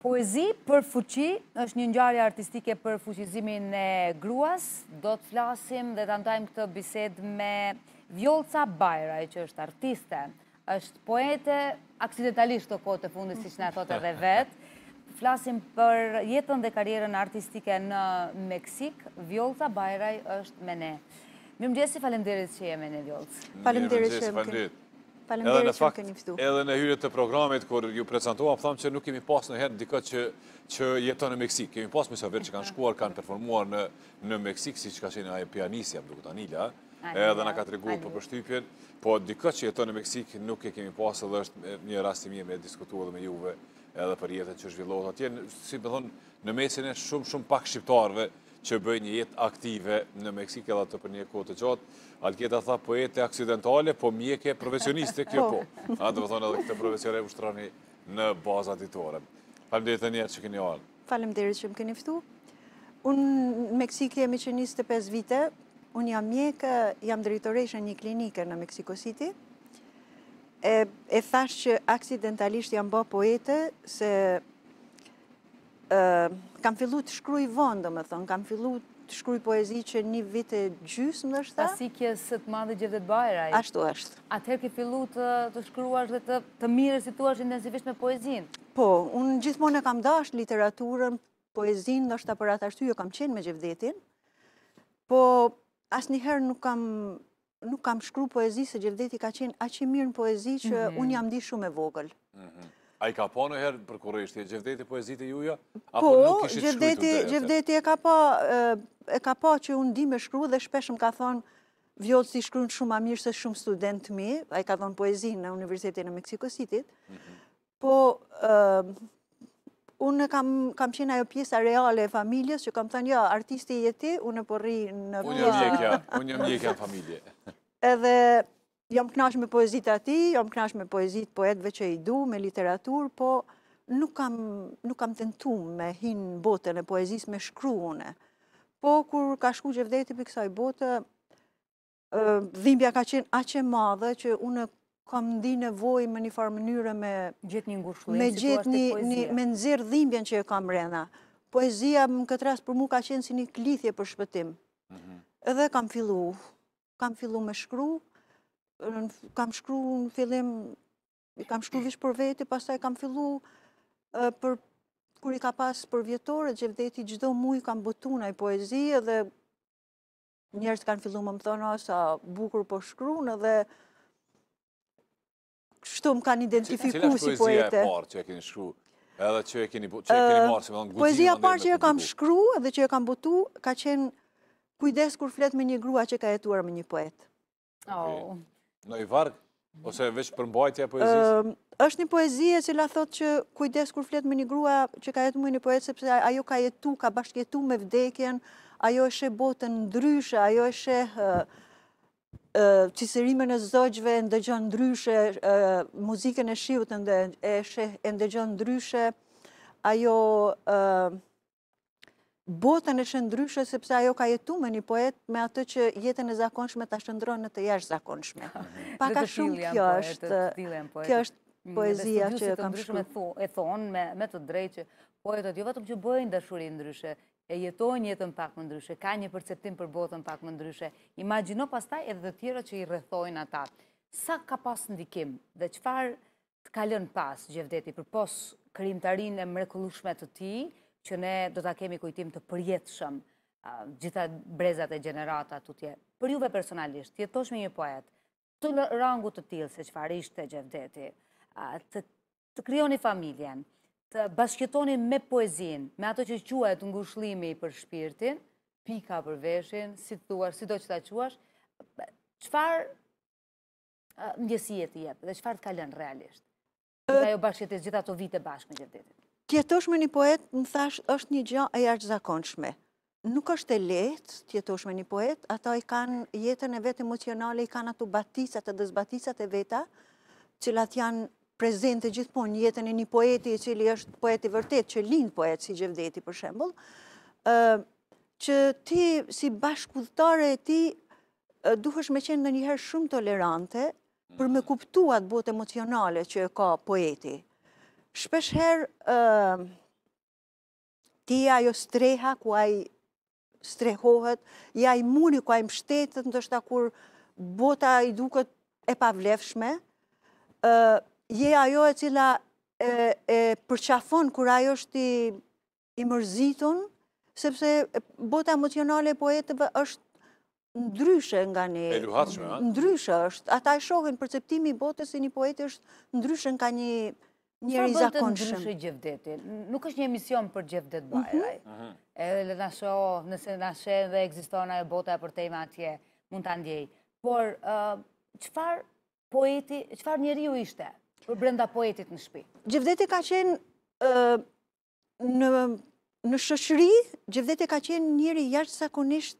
Poezi për fuqi është një njarja artistike për fuqizimin e gruas. Do të flasim dhe të ndajmë këtë bised me Vjolca Bajraj, që është artiste, është poete, aksidentalisht të kote fundi, si që ne thote dhe vetë. Flasim për jetën dhe karierën artistike në Meksik. Vjolca Bajraj është me ne. Mjë gjesi falemderit që jeme ne, Vjolc. Falemderit që jeme falemderit që më Edhe në hyrët të programit, kër ju prezentuam, thamë që nuk kemi pas në herë në dika që jetë në Meksik. Kemi pas më së që kanë shkuar, kanë performuar në Meksik, si që ka qenë aje pianisja, më duke të anila, edhe në ka të regu për përshtypjen, po dika që jetë në Meksik nuk e kemi pas edhe është një rastimi me diskutuar edhe me juve edhe për jetën që zhvillohet atje. Si pë në mesin e shumë, shumë pak shqiptarve, që bëjë një jetë aktive në Meksikë edhe të për një kohë të qatë. Alketa tha po jetë e aksidentale, po mjek e profesionistik, kjo po. A të vëthonë edhe këtë profesionare u shtrani në baza ditore. Falem dhe të njerë që keni orën. Falem dhe që më keni fëtu. Unë në Meksikë e më që njështë të 5 vite, unë jam mjek, jam drejtoresh në një klinike në Meksiko City, e thash që aksidentalisht jam bë poete, se kam fillu të shkruj vëndë, do thonë, kam fillu të shkruj poezi që një vite gjysë, më dështë ta. Asi kje së të madhe gjithë dhe të bajraj. Ashtu është. Atëherë ke fillu të, të shkruash dhe të, të mire situash intensivisht me poezin? Po, unë gjithmonë e kam dashë literaturën, poezin, dështë ta për atë jo kam qenë me gjithdetin, po asë nuk kam nuk kam shkru poezi se gjithdeti ka qenë aqë mirë në poezi që mhm. unë jam di shumë e vogël. Mhm. A i ka pa po në herë për kërështi, e gjevdeti po e zite juja? Po, gjevdeti e ka pa po, po që unë di me shkru dhe shpeshëm ka thonë, Vjotës i shkru në shumë a mirë se shumë student mi, a i ka thonë poezin në Universitetin e Mexico po unë kam qenë ajo pjesa reale e familjes, që kam thënë, ja, jo, artisti jeti, unë e porri në... Unë jam jekja, unë jam jekja familje. Edhe jam knash me poezit ati, jam knash me poezit poetve që i du, me literatur, po nuk kam të nëtum me hinë botën e poezis me shkruone. Po, kur ka shku që për kësaj botë, dhimbja ka qenë aqe madhe që unë kam ndi nevoj me një farë mënyre me gjithë një ngushu, me gjithë një me nëzirë dhimbjen që e kam rena. Poezia më këtë ras për mu ka qenë si një klithje për shpëtim. Mhm. Edhe kam fillu, kam fillu me shkru, kam shkru në fillim, kam shkru vishë për veti, pasaj kam fillu për, kër i ka pas për vjetore, gjevdeti gjdo muj kam botu në i poezie dhe njerës kanë fillu më më thonë asa bukur po shkru në dhe shto më kanë identifiku si poete. Cila është poezia e parë që e keni shkru? Edhe që e keni marë, se më thonë Poezia parë që e kam shkru edhe që e kam botu ka qenë kujdes kur flet me një grua që ka jetuar me një poet. Oh. Në i varkë? Ose veç për mbajtja poezisë? Êshtë një poezie që la thot që kujdes kur flet me një grua që ka jetë mu një poezë, sepse ajo ka jetu, ka bashkjetu me vdekjen, ajo është e botën ndryshë, ajo është e qësërime në zëgjve e ndëgjën ndryshë, muzikën e shiutën e e ndëgjën ndryshë, ajo botën e shëndryshë, sepse ajo ka jetu me një poet me atë që jetën e zakonshme të ashtëndronë në të jash zakonshme. Pa shumë kjo është, kjo mm, është poezia që e kam shumë. E thonë me të drejtë që poetët jo vetëm që bëjnë dëshurin ndryshë, e jetojnë jetën pak më ndryshë, ka një perceptim për botën pak më ndryshë, imagino pas edhe të tjera që i rëthojnë ata. Sa ka pas ndikim dhe qëfar të kalën pas gjevdeti për pos krimtarin e mrekullushme të ti, që ne do të kemi kujtim të përjetëshëm gjitha brezat e generata të tje. Për juve personalisht, jetosh me një poet, të rangu të tilë se që farë ishte gjevdeti, të kryoni familjen, të bashkjetoni me poezin, me ato që quajt ngushlimi për shpirtin, pika për veshin, si të duar, si do që ta quash, qëfar ndjesijet i jep dhe qëfar të kalen realisht? Dhe jo bashkjetis gjitha të vite bashkë me gjithetit? Tjetosh me një poet, më thash, është një gjë e jashtë zakonshme. Nuk është e letë tjetosh me një poet, ato i kanë jetën e vetë emocionale, i kanë ato batisat e dëzbatisat e veta, qëllat janë prezente gjithpon jetën e një poeti, qëli është poeti vërtet, që linë poet si gjevdeti për shembol, që ti si bashkullëtare e ti duhesh me qenë në njëherë shumë tolerante për me mm. kuptuat botë emocionale që ka poeti. Shpesh her ti ajo streha ku aj strehohet, i muni ku aj mështetet, në të shta kur bota i duket e pavlefshme, je ajo e cila e përqafon kur ajo është i mërzitun, sepse bota emocionale poetëve është ndryshe nga një... E luhatëshme, a? Ndryshe është. Ata e shohin, përceptimi botës i një poetë është ndryshe nga një njëri zakonshëm. Nuk është një emision për gjevdet bajraj. Mhm. Edhe nëse nëse dhe egzistona e bota për tema atje, mund të ndjej. Por, qëfar poeti, qëfar njëri ju ishte për brenda poetit në shpi? Gjevdeti ka qenë në shëshri, gjevdeti ka qenë njëri jashtë zakonisht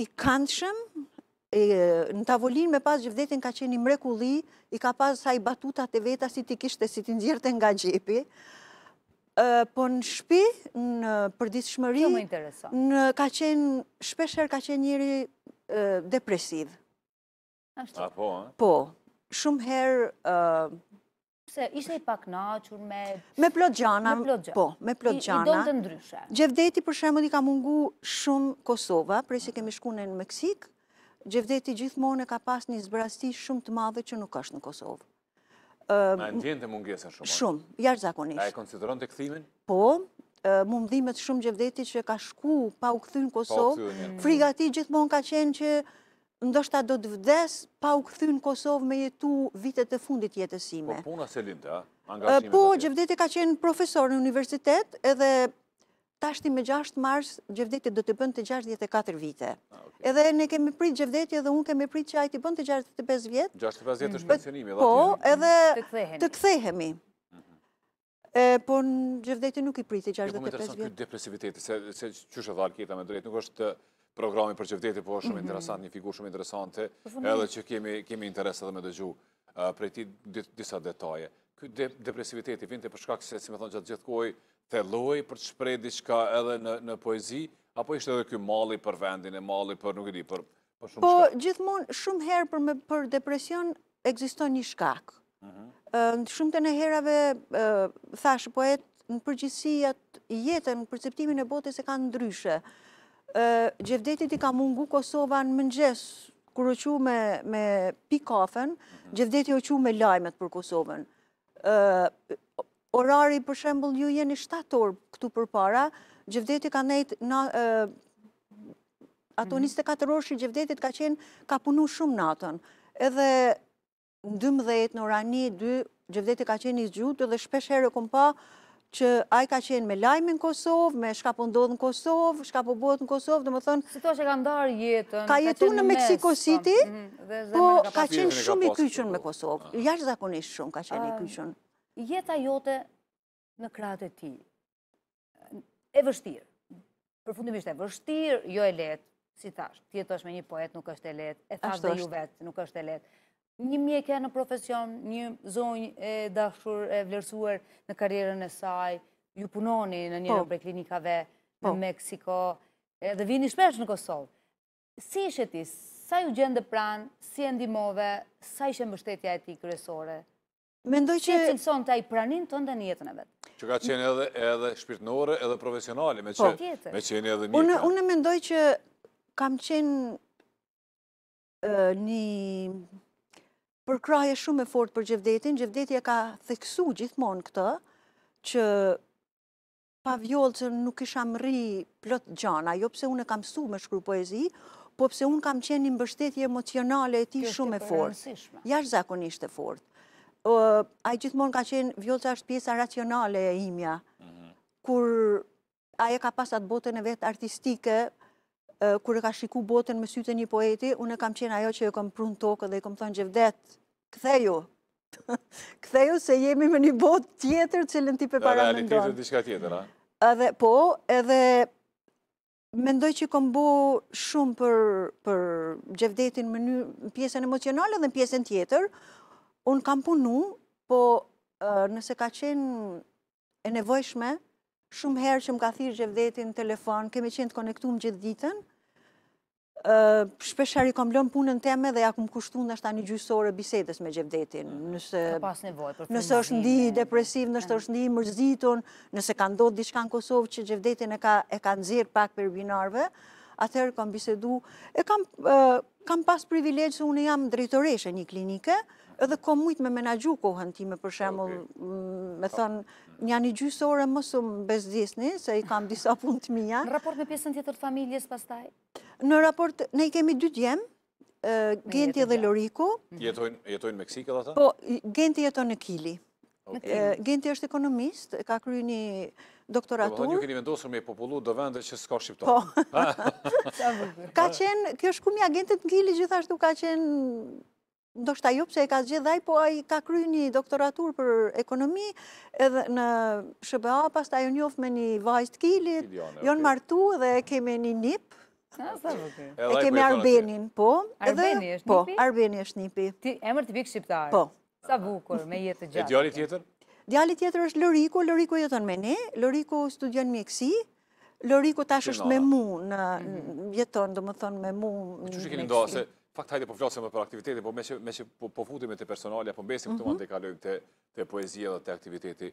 i kandëshëm, në tavolin me pas gjithetin ka qeni mrekulli, i ka pas saj batuta të veta si ti kishte si ti ndjerte nga gjepi, po në shpi, në përdis shmëri, në ka qenë, shpesher ka qenë njëri depresiv. A po, Po, shumë herë... Se ishe i pak nachur me... Me plot gjana, po, me plot gjana. I do të ndryshe. Gjevdeti për shemën i ka mungu shumë Kosova, prej se kemi shkune në Meksikë, Gjevdeti gjithmonë e ka pas një zbrasti shumë të madhe që nuk është në Kosovë. Në e ndjenë të mungjesën shumë? Shumë, jashtë A e konsideron të këthimin? Po, mu dhimet shumë gjevdeti që ka shku pa u këthynë Kosovë. Mm. Friga ti gjithmonë ka qenë që ndoshta do të vdes pa u këthynë Kosovë me jetu vitet e fundit jetësime. Po, puna se linda, a? Po, gjevdeti ka qenë profesor në universitet edhe tashti me 6 mars, gjevdetit do të bënd të 64 vite. Ah, edhe ne kemi prit gjevdetje dhe unë kemi prit që ajti bënd të 65 vjetë. 65 vjetë është pensionimi. Po, edhe të kthehemi. Mhm. Po, në gjevdetit nuk i prit të 65 vjetë. Po, më interesant këtë depresiviteti, se është dhalë kjeta me drejt, nuk është programi për gjevdetit, po është shumë mhm. interesant, një figur shumë interesante, edhe që kemi interes edhe me dëgju prej ti disa detaje. Këtë depresiviteti vinte përshkak se, si me thonë, gjatë gjithkoj të loj për të shprej diçka edhe në poezi, apo ishte edhe kjo mali për vendin e mali për nuk e di, për shumë shka? Po, gjithmonë, shumë herë për depresion, egziston një shkak. Mhm. Shumë të në herave, thash poet, në përgjësijat, jetën, perceptimin e botës e kanë ndryshe. Gjevdetit i ka mungu Kosova në mëngjes, kërë që me pikafen, mhm. gjevdetit i o që me lajmet për Kosovën orari, për shembul, ju jeni 7 orë këtu për para, gjëvdeti ka nejtë, ato 24 mhm. orë shi gjëvdetit ka qenë, ka punu shumë natën, edhe në 12, në orani, 2, gjëvdeti ka qenë i zgjutë, edhe shpesh herë e kom pa, që aj ka qenë me lajmi në Kosovë, me shka po ndodhë në Kosovë, shka po bëhët në Kosovë, dhe më thënë... Si to që ka ndarë jetën... Ka jetu në Meksiko po, City, mhm, po ka qenë shumë i kyqën me Kosovë. Jash zakonisht shumë ka qenë i kyqën jeta jote në kratë e ti, e vështirë, përfundimisht e vështirë, jo e letë, si thash, ti e të është me një poet nuk është e letë, e thash dhe ju vetë nuk është e letë. Një mjekja në profesion, një zonjë e dashur e vlerësuar në karierën e saj, ju punoni në një nëpër po. klinikave në po. Meksiko, dhe vini shpesh në Kosovë. Si ishe ti, sa ju gjendë pranë, si e ndimove, sa ishe mbështetja e ti kërësore? Mendoj që... Si cilëson të i pranin të ndë jetën e vetë. Që ka qenë edhe edhe shpirtnore, edhe profesionale, me po, qenë edhe një të një një Unë e mendoj që kam qenë një përkraje shumë e fort për gjevdetin, gjevdetja ka theksu gjithmonë këtë, që pa vjollë që nuk isha më ri plot gjana, jo pëse unë e kam su me shkru poezi, po pëse unë kam qenë një mbështetje emocionale e ti shumë e fort. Jash zakonisht e fort a i gjithmonë ka qenë vjolëca është pjesa racionale e imja, mhm. kur a e ka pasat botën e vetë artistike, kur e ka shiku botën më sytë një poeti, unë e kam qenë ajo që e kam prunë tokë dhe e kam thonë gjevdet, këtheju, këtheju se jemi me një botë tjetër cilën ti pe para më ndonë. Dhe realitetë të tjetër, a? Edhe, po, edhe Mendoj që kom bo shumë për, për gjevdetin në një pjesën emocionale dhe në pjesën tjetër, unë kam punu, po nëse ka qenë e nevojshme, shumë herë që më ka thirë gjevdetin telefon, kemi qenë të konektu më gjithë ditën, shpesheri kom lënë punën teme dhe ja kum kushtu në një gjysore bisedes me gjevdetin. Nëse është ndi depresiv, nëse është ndi mërzitun, nëse ka ndodhë diçka në Kosovë që gjevdetin e ka nëzirë pak për binarve, atëherë kom bisedu. E kam pas privilegjë se unë jam drejtoreshe një klinike, edhe ko mujtë me menagju kohën time, për shemull, me thënë, një një gjysë ore më sëmë bezdisni, se i kam disa punë të mija. Në raport me pjesën tjetër të familjes pastaj? Në raport, ne i kemi dy djemë, Genti dhe Loriku. Mhm. Jetojnë Meksikë dhe ta? Po, Genti jetojnë në Kili. Genti është ekonomist, ka kryu një doktoratur. Dhe një vendosur me popullu dhe vende që s'ka Shqiptar. Po. Ka qenë, kjo është Gentit Genti Kili, gjithashtu ka qenë do shta jopë e ka gjithë dhaj, po a i ka kry një doktoratur për ekonomi, edhe në Shëbëa, pas ta jo njofë me një të kilit, jo në martu dhe e keme një Nip, e keme Arbenin, po. po Arbeni është Nipi? Po, Arbeni është njipi. E mërë të pikë shqiptarë? Po. Sa bukur me jetë gjatë? E djali tjetër? Djali tjetër është Lëriku, Lëriku jetën me ne, Lëriku studion mjek Lëriku tash është me mu në mhm. jeton, do më thonë me mu Që që se fakt hajde po flasim për aktiviteti, po me që, po, po futim e të personalja, po mbesim mm -hmm. këtu ma mhm. të kalojmë të, të poezia dhe të aktiviteti.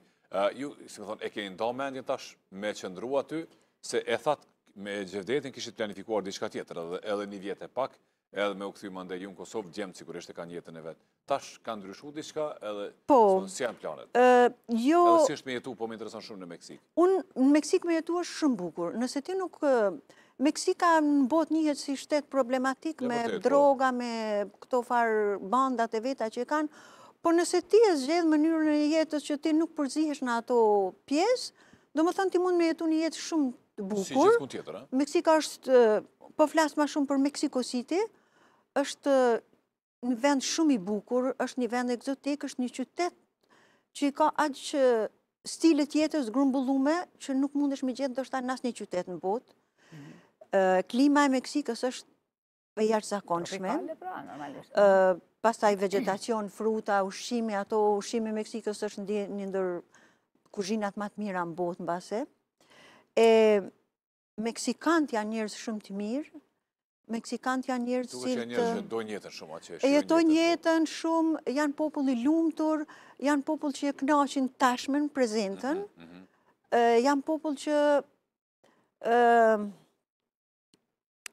ju, si më thonë, e keni nda mendjen tash me qëndru ty, se e that me gjevdetin kishit planifikuar diçka tjetër, edhe, edhe një vjetë e pak, edhe me u këthy mande ju në Kosovë, gjemë cikurisht e kanë jetën e vetë. Tash kanë ndryshu diçka, edhe po, si janë planet. jo, edhe si është me jetu, po me interesan shumë në Meksikë. Unë, në Meksikë me jetu është shumë bukur. Nëse ti nuk... Meksika në bot njëhet si shtet problematik me po. droga, me këto farë bandat e veta që kanë, por nëse ti e zxedhë mënyrën e jetës që ti nuk përzihesh në ato pjesë, do më thënë ti mund me jetu një jetë shumë të bukur. Si gjithë ku tjetër, Meksika është, po flasë ma shumë për Meksiko City, është një vend shumë i bukur, është një vend egzotik, është një qytet që i ka që stilet jetës grumbullume që nuk mundesh me gjithë do shta nas një qytet në botë klima e Meksikës është e jarë zakonshme. Pra, pastaj vegetacion, fruta, ushqimi, ato ushqimi Meksikës është një ndër kuzhinat matë mira në botë në base. Meksikant janë njërës shumë të mirë, Meksikant janë njërës si të... që shumë që e shumë njëtë. E jetojnë po. jetën shumë, janë popull i lumëtur, janë popull që e knaqin tashmen, prezentën, mhm, mhm. janë popull që...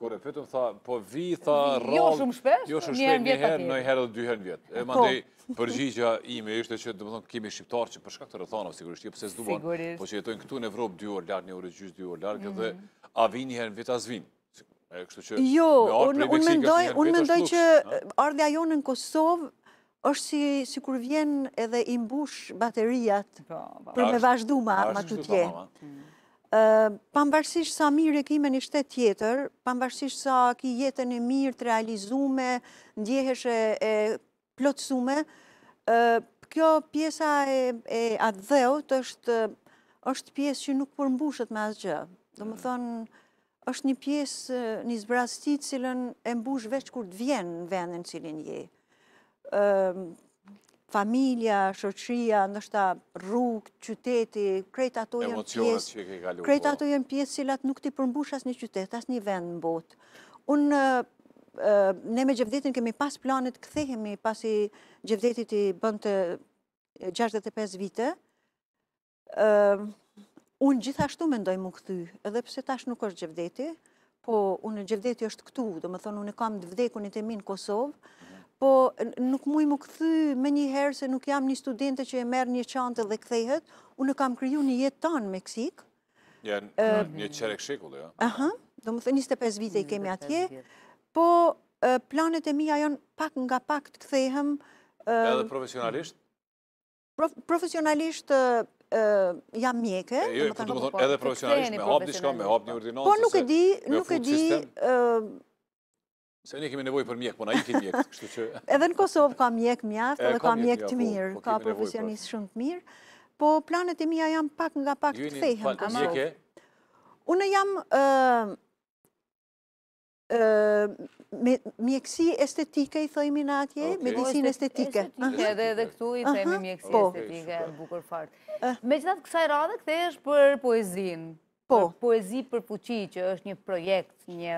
Kore, petëm tha, po vi, tha, rral... Jo shumë shpesh? Jo shumë shpesh, një herë, në herë dhe dy herë në vjetë. E po. më ndej, përgjigja ime ishte që, dhe thonë, kemi shqiptarë që përshka këtë rëthanov, sigurisht, jo pëse zduban, po që jetojnë këtu në Evropë, dy orë largë, një orë gjysë, dy orë largë, dhe mhm. a vi një herë në vjetë, a zvinë. Jo, unë mendoj që ardhja jo në Kosovë është si kur vjen edhe imbush bateriat po, po. për me vazhduma ma të tje pambarësisht sa mirë e kime një shtetë tjetër, pambarësisht sa ki jetën e mirë të realizume, ndjehesh e plotësume, kjo pjesa e adheut është pjesë që nuk përmbushet me asgjë. Do më thonë, është një pjesë një zbrastit cilën e mbush veç kur të vjenë në vendin cilin je familja, shërqia, nështëta rrugë, qyteti, krejt ato jenë pjesë, krejt po. ato jenë pjesë cilat nuk ti përmbush as një qytet, as një vend në botë. Unë, ne me gjëvdetin kemi pas planit, këthehemi pasi i gjëvdetit i bënd të 65 vite, unë gjithashtu me ndoj më këthy, edhe pëse tash nuk është gjëvdeti, po unë gjëvdeti është këtu, dhe më thonë unë kam dëvdekun e minë Kosovë, mhm po nuk muj më këthy me një herë se nuk jam një studente që e merë një qante dhe këthejhet, unë kam kryu një jetë tanë Meksik. Një qerek shekullë, ja? Jo? Aha, do më thë 25 vite i kemi atje, po planet e mi ajon pak nga pak të këthejhem. Edhe profesionalisht? Profesionalisht jam mjeke. Jo, po, edhe po, po, profesionalisht, me hapë një shka, me hapë një ordinansë. Po nuk e di, nuk e di, nuk e di, Se ne kemi nevoj për mjek, po na i ti mjek. Edhe në Kosovë ka mjek mjaft, edhe ka mjek të po, mirë, po ka profesionistë shumë të mirë, po planet e mija jam pak nga pak të thehen. Ju një e? Unë jam mjekësi estetike, i thëjmi në atje, medicin po, estetike. Edhe edhe këtu i thëjmi mjekësi estetike, bukur fartë. Me qëtë kësaj radhe, këthe është për poezinë. Po. Poezi për fuqi, që është një projekt, një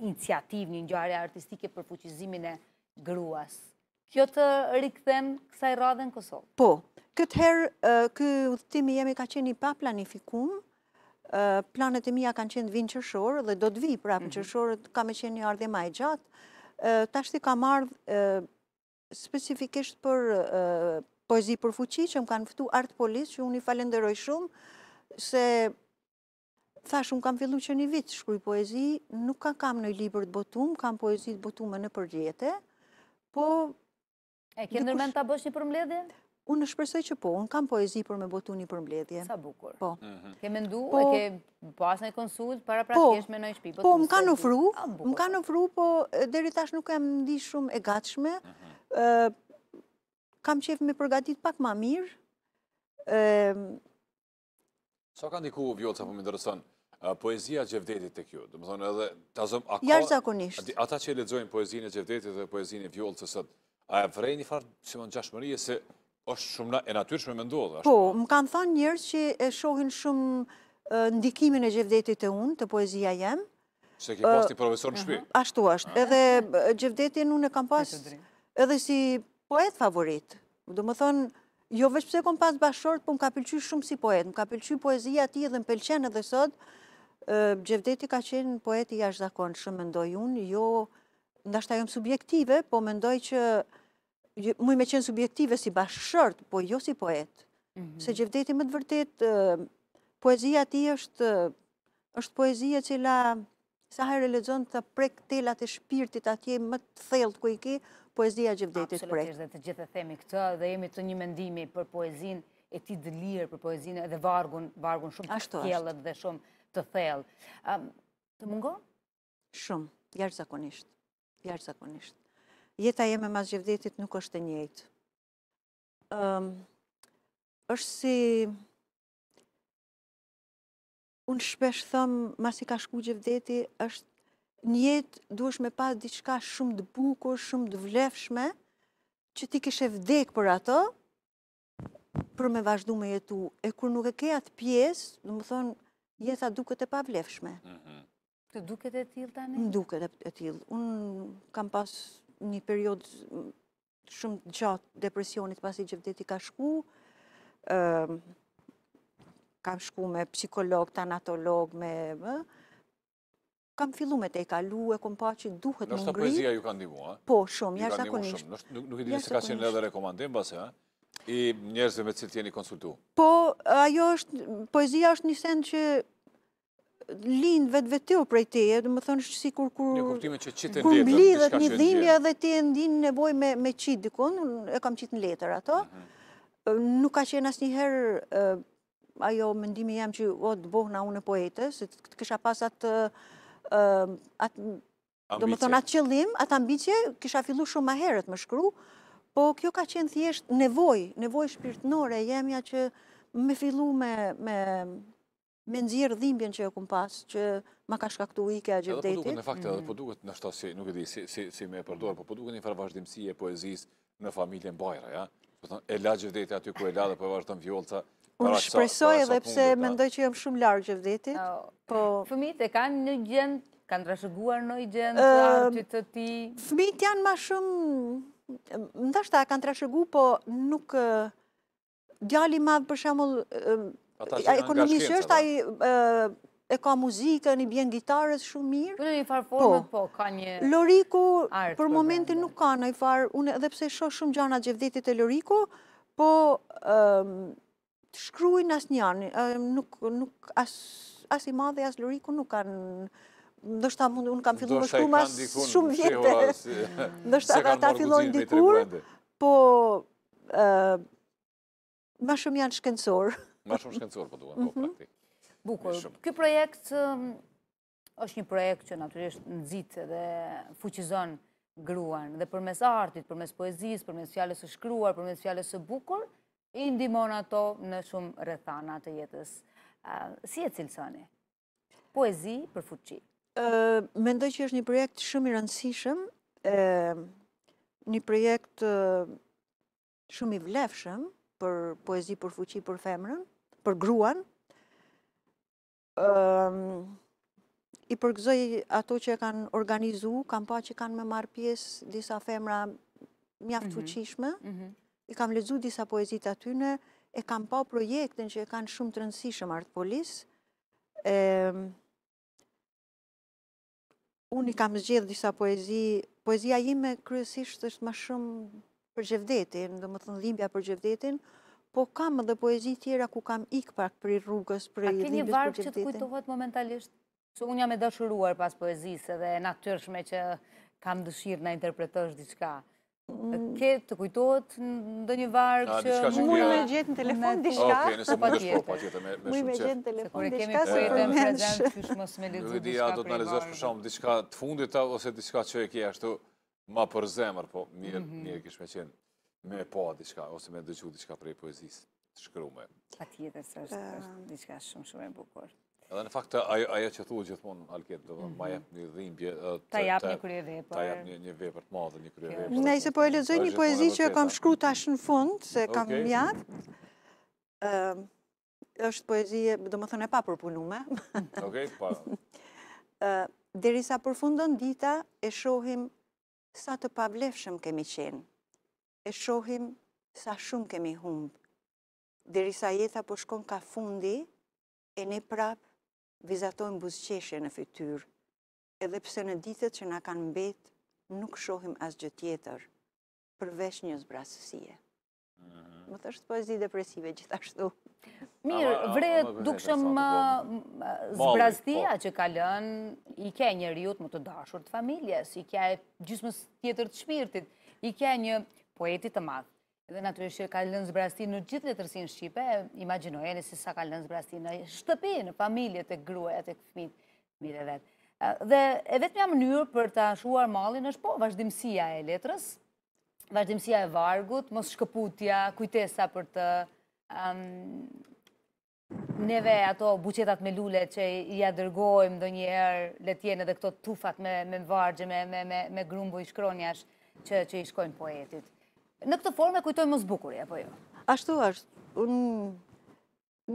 iniciativ, një një artistike për fuqizimin e gruas. Kjo të rikë kësaj radhe në Kosovë? Po, këtë herë, këtë udhëtimi jemi ka qeni pa planifikum, planet e mija kanë qenë të vinë qërshorë dhe do të vi prapë në mhm. qërshorë, ka me qenë një ardhe ma e gjatë. Ta shti ka marrë spesifikisht për poezi për fuqi që më kanë fëtu artë polisë që unë i falenderoj shumë se Thash, unë kam fillu që një vitë shkruj poezi, nuk kam kam në i libër të botumë, kam poezi të botumë në përgjete, po... E, ke nërmen të bësh një përmledhje? Unë shpresoj që po, unë kam poezi për me botu një përmledhje. Sa bukur. Po. Mhm. Kemë ndu, po. e ke pas në konsult, para pra me në i shpi. Po, po më kanë ofru, ah, më kanë ofru, po deri tash nuk kam ndi shumë e gatshme. Mhm. Kam qef me përgatit pak ma mirë. Sa ka ndiku u sa po më ndërësën? poezia gjevdetit të kjo? Dëmë thonë edhe, ta zëmë, zakonisht. Ata që e ledzojnë poezinë e gjevdetit dhe poezinë e vjollë të sëtë, a e vrej një farë, si më në gjashmërije, se është shumë e natyrshme me ndodhë? Po, më kanë thonë njërë që e shohin shumë ndikimin e gjevdetit të unë, të poezia jem. Se ki pas një profesor në shpi? Ashtu ashtë. Edhe gjevdetin unë e kam pas edhe si poet favorit. Do më thonë, jo veç kom pas bashort, po më ka pëlqy shumë si poet. Më ka pëlqy poezia ti edhe më pëlqen edhe sot, Gjevdeti ka qenë poeti jashtë zakonë shumë mendoj unë, jo, ndashta jëmë jo subjektive, po mendoj që muj me qenë subjektive si bashkëshërt, po jo si poet. Mhm. Se gjevdeti më të vërtet, poezia ti është, është poezia që la, sa hajë religion të prek telat e shpirtit atje më të thellët ku i ke, poezia gjevdeti të prek. Absolutisht, dhe të gjithë e themi këtë, dhe jemi të një mendimi për poezin, e ti dëllirë për poezinë edhe vargun, vargun shumë kjellët dhe shumë të thellë. Të mungo? Shumë, jarë zakonisht. Jeta jeme mas gjevdetit nuk është e njëjtë. është si... Unë shpesh thëmë, mas i ka shku gjevdeti, është njëtë duesh me pas diçka shumë të bukur, shumë të vlefshme, që ti kështë e vdekë për ato, për me vazhdu me jetu. E kur nuk e ke atë pjesë, dhe më thonë, jeta duket e pavlefshme. Mhm. Të duket e tjil tani? Në Duket e tjil. Unë kam pas një period shumë gjatë depresionit pasi që vdeti ka shku, kam shku me psikolog, tanatolog, me... Kam fillu me te i kalu, e kom pa që duhet më ngri. Nështë të poezia ju ka ndimu, a? Eh? Po, shumë, jashtë akonisht. Nuk i di se ka si në edhe rekomandim, base, i njerëzve me cilë tjeni konsultu? Po, ajo është, poezia është një sen që linë vetë vetëo prej te, dhe më thënë shë si kur kur... Një kuptime që qitë në letër, një dhimja dhe ti e ndinë nevoj me qitë dikun, e kam qitë në letër ato, mhm. nuk ka qenë asë njëherë ajo mendimi jam që o të bohna unë e poete, se të kësha pas atë do më thënë atë qëllim, atë ambicje, kësha fillu shumë maherët më shkru, Po kjo ka qenë thjesht nevoj, nevoj shpirtnore, jemja që me fillu me, me, nëzirë dhimbjen që e këm pas, që ma ka shkaktu i ke a gjithë detit. Edhe po duke në fakt, edhe po mm. duke në shtasë, nuk e di si, si, si me e përdojrë, po po duke një farë e poezis në familjen bajra, ja? Po thonë, e la gjithë detit aty ku e la dhe po e vazhdojnë vjolëca, Unë shpresoj edhe pse ta. mendoj që jam shumë largë që vdetit. No, oh. po... Fëmijët e kanë një gjendë, kanë rrëshëguar në gjendë, që ehm, të ti... Fëmijët janë ma shumë ndashta kanë trashëgu, po nuk djali madhë për shemull, ekonomisë është, e ka muzikën, i bjen gitarës shumë mirë. Unë e një farë po, po ka një artë. Loriku, për momentin nuk ka në i farë, unë edhe pse shohë shumë gjana gjevdetit e Loriku, po shkrujnë asë një anë, nuk, asë i madhe, asë Loriku nuk kanë, Ndështë ta mundë, unë kam fillu më shku mas shumë vjetë. Ndështë ta ta fillu në dikur, po ma shumë janë shkencorë. Ma shumë shkencorë, po duha, po mhm. praktikë. Bukur, këj projekt është një projekt që naturisht në zitë dhe fuqizon gruan dhe për mes artit, për mes poezis, për mes e shkruar, për mes fjallës e bukur, i ndimon ato në shumë rëthana të jetës. Si e cilësani? Poezi për fuqit. Mendoj që është një projekt shumë i rëndësishëm, një projekt shumë i vlefshëm për poezi për fuqi për femrën, për gruan. I përgëzoj ato që kanë organizu, kam pa që kanë me marë pjesë disa femra mjaftë mhm. fuqishme, mhm. i kam lezu disa poezit atyne, e kam pa projekten që kanë shumë të rëndësishëm artë polisë, unë i kam zgjedh disa poezi, poezia jime kryesisht është më shumë për gjevdetin, dhe më thënë dhimbja për gjevdetin, po kam edhe poezi tjera ku kam ikë pak për i rrugës, për i dhimbjës për gjevdetin. A keni varkë që të kujtohet momentalisht? Se unë jam e dëshuruar pas poezisë dhe natyrshme që kam dëshirë në interpretosh diçka. Mm. Ke të kujtohet ndë një varkë që... Mujë me gjetë në telefon dishka... Ok, nëse pa me shumë që... Mujë me gjetë në telefon dishka... Se kemi në prezent, shumë së me lidhë dishka... do të nalizosh për shumë dishka të fundit, ose dishka që e kje ashtu ma për zemër, po mirë, mhm. mirë kishme qenë me po a dishka, ose me dëgju dishka prej poezisë të shkru me. Pa së është ah. dishka shumë shumë e bukorë. Edhe në fakt ajo ajo që thua gjithmonë Alket, do të thonë mhm. një dhimbje të ta jap një krye vepër. Ta jap një një vepër të madhe, një krye vepër. po e lezoj një poezi që e kam shkruar tash në fund, se kam okay. mjaft. Ëm ehm, uh, është poezie, domethënë e pa Okej, Ok, pa. Ë uh, derisa përfundon dita, e shohim sa të pavlefshëm kemi qenë. E shohim sa shumë kemi humbë. Derisa jeta po shkon ka fundi, e ne prapë vizatojmë buzqeshje në fytyr, edhe pse në ditët që nga kanë mbet, nuk shohim asgjë tjetër, përveç një zbrasësie. Mhm. Më të është poezi depresive gjithashtu. Mirë, vret, dukshëm shumë po. zbrastia që kalën, i ke një rjut më të dashur të familjes, i ke gjysmës tjetër të shpirtit, i ke një poetit të madhë Dhe natyrisht që ka lënë zbrasti në gjithë letërsi në Shqipe, imaginojë si sa ka lënë zbrasti në shtëpi, në familje, të gruaj, të këfmit, mire vetë. Dhe e vetë mja mënyrë për të shuar malin është po vazhdimësia e letërës, vazhdimësia e vargut, mos shkëputja, kujtesa për të neve ato buqetat me lule që i adërgojmë dhe njerë letjene dhe këto tufat me vargje, me grumbu i shkronjash që i shkojnë poetit. Në këtë formë e kujtojmë më zbukurje, apo jo? Ashtu është.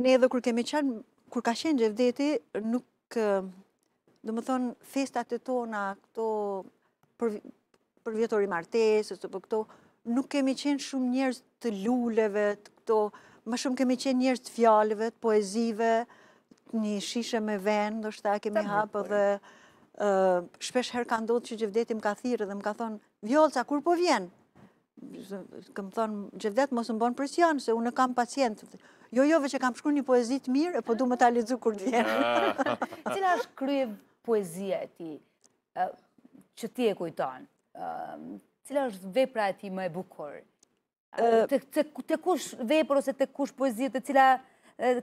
Ne edhe kur kemi qanë, kur ka qenë gjevdeti, nuk, dhe më thonë, festat e tona, këto për vjetori martesës, të për po këto, nuk kemi qenë shumë njerës të luleve, të këto, më shumë kemi qenë njerës të fjallëve, të poezive, një shishe me vend, do shta kemi hapë dhe shpesh herë ka ndodhë që gjevdeti më ka thirë dhe më ka thonë, vjolë, kur po vjenë? këmë thonë, që mos më bënë presion, se unë kam pacientët. Jo, jo, veqë kam shku një poezit mirë, e po du më ta lexoj kur djerë. Cila është krye poezia e ti, që ti e kujtonë? Cila është vepra e ti më e bukurë? Te kush vepër ose te kush poezit, të cila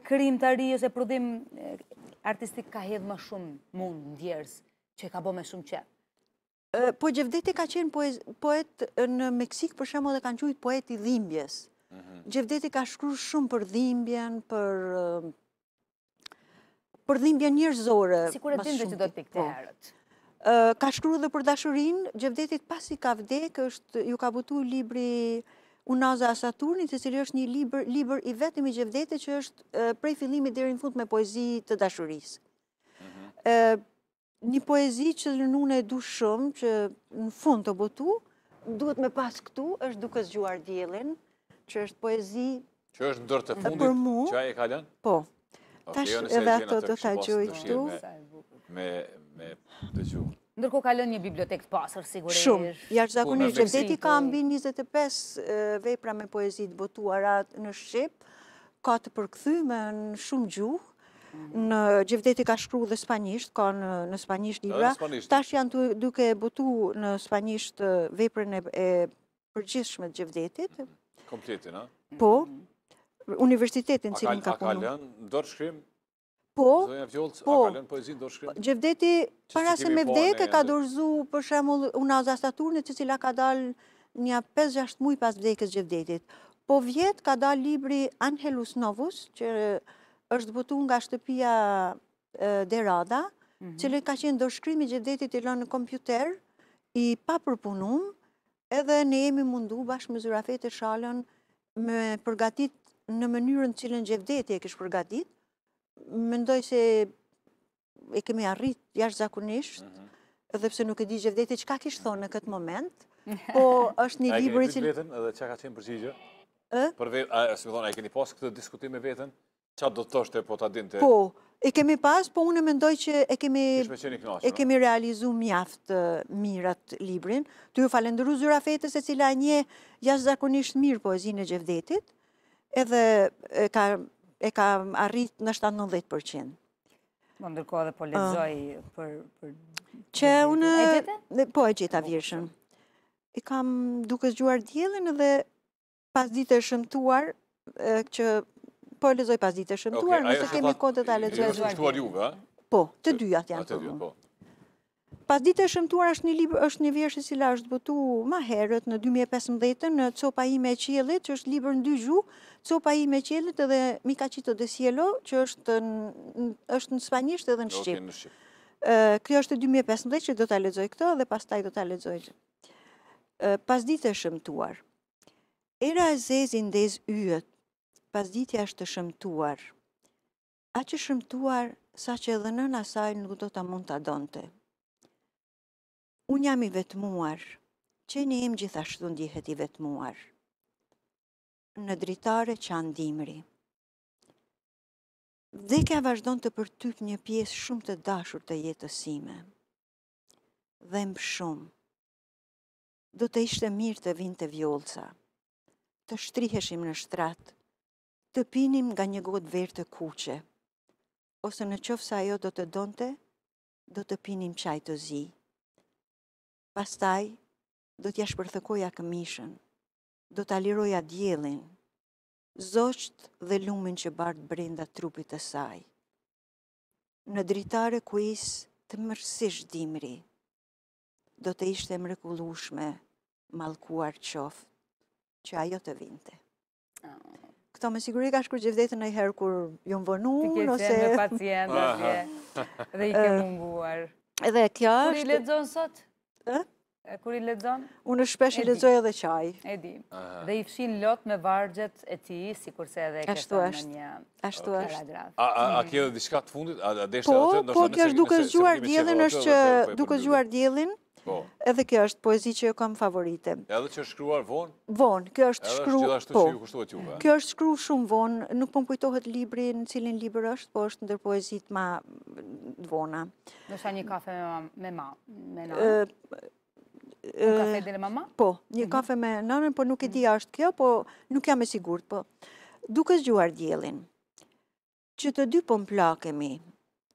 kërim të ri ose prodhim artistik ka hedhë më shumë mund, ndjerës, që ka bo me shumë qëtë? Po Gjevdeti ka qenë poet në Meksik, për shemo dhe kanë qujt poet i dhimbjes. Mhm. Gjevdeti ka shkru shumë për dhimbjen, për për dhimbjen njërzore. Si kur e tim që do të pikë po. të herët. Ka shkru dhe për dashurin, Gjevdetit pasi ka vdek, është ju ka butu libri Unaza a Saturnit, të cilë është një libër i vetëm i Gjevdetit që është prej fillimi dherin fund me poezi të dashurisë. Mhm një poezi që në e du shumë, që në fund të botu, duhet me pas këtu, është duke zgjuar djelin, që është poezi... Që është në dërë të fundit, që aje e kalen? Po. Tash jo, edhe ato të të gjoj këtu. Me të gjoj. Ndërko kalen një bibliotek të pasër, sigurisht. Shumë, jashtë zakonisht, që vdeti ka po- mbi 25 vepra me poezit botuarat në Shqipë, ka të me në shumë gjuhë, në Gjevdeti ka shkru dhe spanisht, ka në spanisht libra, tash janë duke butu në spanisht veprën e përgjithshme të Gjevdetit. Kompletin, po, po, a? Po, universitetin cilin ka punu. A ka lënë, ndorë shkrim? Po, po, Gjevdeti, para se me vdekë, ka dorëzu, për shemull, unë azastaturnit, që cila ka dalë një 5-6 mujë pas vdekës Gjevdetit. Po vjetë ka dalë libri Angelus Novus, që është butu nga shtëpia Derada, mhm. qële ka qenë dërshkrimi gjedetit i lënë në kompjuter, i pa përpunum, edhe ne jemi mundu bashkë me zyrafet e shalën me përgatit në mënyrën qëllën gjevdeti e kishë përgatit, mendoj se e kemi arrit jashtë zakunisht, mhm. edhe pse nuk e di gjevdeti ka kish thonë në mhm. këtë moment, po është një libri... A e keni përgjit vetën edhe qëka qenë përgjigjë? A e keni pas këtë diskutim vetën? Qa do të thoshte po ta dinte? Po, e kemi pas, po unë mendoj që e kemi e kemi realizu mjaft mirat librin. Të ju falenderoj zyra fetës e cila një zakonisht mirë poezinë e Gjevdetit, edhe e ka e ka arrit në 7-90%. Më po, ndërkohë edhe po lexoj për për që unë po e gjeta virshën. E kam duke zgjuar diellin edhe pas ditë e shëmtuar që po e lezoj pas ditë e shëmtuar, nëse kemi kohë të ta lezoj e shëmtuar Po, të dyja janë të dyat, po. Pas ditë e shëmtuar është një libër, është një vjeshtë cila është botu ma herët në 2015 në Copa i me qjelit, që është libër në dy gju, Copa i me qjelit edhe Mika de Cielo, që është në, është në Spanisht edhe në Shqip. Kjo është 2015 që do të alëzoj këto dhe pas taj do të alëzoj. Pas ditë e shëmtuar, era e zezin dhe zë yët, pasditja është të shëmtuar. A që shëmtuar, sa që edhe në nasaj nuk do të mund të adonte. Unë jam i vetmuar, që një im gjithashtu ndihet i vetmuar. Në dritare që andimri. Dhe ka vazhdon të përtyp një pjesë shumë të dashur të jetësime. Dhe më shumë. Do të ishte mirë të vinte të vjolësa. Të shtriheshim në shtratë të pinim nga një gotë verë të kuqe, ose në qofë sa jo do të donte, do të pinim qaj të zi. Pastaj, do t'ja shpërthëkoja këmishën, do t'a liroja djelin, zoqt dhe lumin që bardë brenda trupit të saj. Në dritare ku isë të mërësish dimri, do të ishte mrekulushme, malkuar qofë, që ajo të vinte. Oh këto me siguri ka shkru gjevdetën në herë kur ju më vënu, nëse... Ti ke qenë me pacientë, dhe i ke eh, munguar. Edhe kjo është... Kur i ledzonë sot? Kur i ledzonë? Unë shpesh i ledzoj edhe qaj. E di. Dhe i fshin lot me vargjet e ti, si kurse edhe e ke thonë në një... Ashtu është. A hmm. kjo edhe dishka të fundit? Po, po, kjo është duke zhuar djelin, është që po, duke zgjuar djelin, Po. Edhe kjo është poezi që kam favorite. Edhe që është shkruar vonë? Vonë, kjo është shkru... Edhe është gjithashtu po. që ju kushtuat juve. Kjo është shkru shumë vonë, nuk pëm po kujtohet libri në cilin libër është, po është ndër poezit ma vona. Në shë një kafe me ma, me nanë? Në kafe dhe në mama? Po, një mhm. kafe me nanën, po nuk e di mhm. ashtë kjo, po nuk jam e sigurt, po. Duke zgjuar djelin, që të dy pëm plakemi,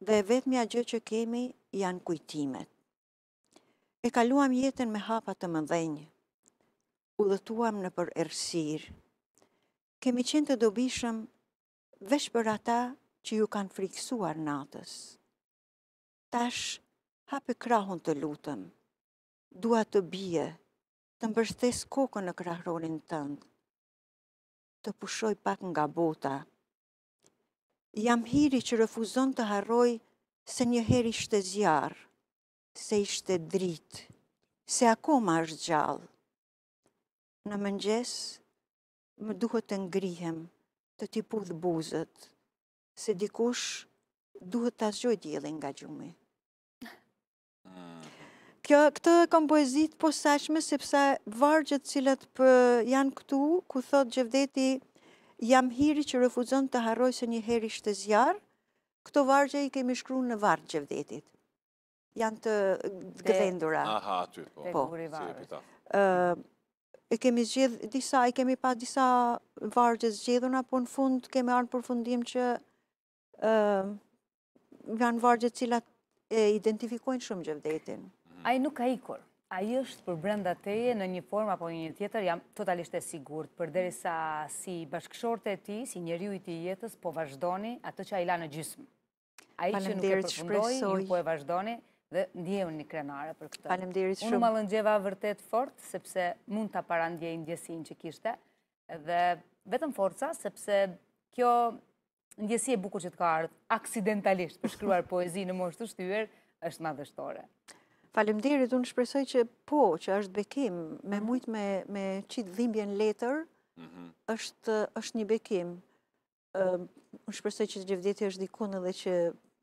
dhe vetë gjë që kemi janë kujtimet e kaluam jetën me hapa të mëndhenjë, u dhëtuam në për ersirë, Kemi qenë të dobishëm vesh për ata që ju kanë friksuar natës. Tash, hape krahun të lutëm, dua të bie, të mbërstes kokën në krahronin tëndë, të pushoj pak nga bota. Jam hiri që refuzon të harroj se një heri shtë zjarë, se ishte dritë, se akoma është gjallë. Në mëngjes, më duhet të ngrihem të t'i pudhë buzët, se dikush duhet t'as gjoj djeli nga gjumi. Ah. Kjo, këtë kompozit po sashme, sepse vargjët cilët për janë këtu, ku thot gjevdeti, jam hiri që refuzon të harroj se një heri shtë zjarë, këto vargje i kemi shkru në vargjë gjevdetit janë të gëvendura. Aha, aty, po. E kemi gjithë disa, e kemi pa disa vargjës gjithëna, po në fund kemi arnë përfundim që janë vargjët cilat e identifikojnë shumë gjëvdetin. Mm-hmm. i nuk ka ikur. A i është për brenda teje në një form apo një tjetër, jam totalisht e sigur, përderisa sa si bashkëshorte e ti, si njeri ujti i jetës, po vazhdoni atë që a i la në gjysmë. A i që nuk e përfundoj, një po e vazhdoni, dhe ndjehën një krenare për këtë. Panem dirit shumë. Unë më lëngjeva vërtet fort, sepse mund të parandjej ndjejnë ndjesin që kishte, dhe vetëm forca, sepse kjo ndjesi e buku që të ka ardhë, aksidentalisht për shkruar poezi në moshtë të shtyër, është nga dështore. Falem dirit, unë shpresoj që po, që është bekim, me mhm. mujtë me qitë dhimbjen letër, mhm. është një bekim. Unë shpresoj që të është dikone dhe që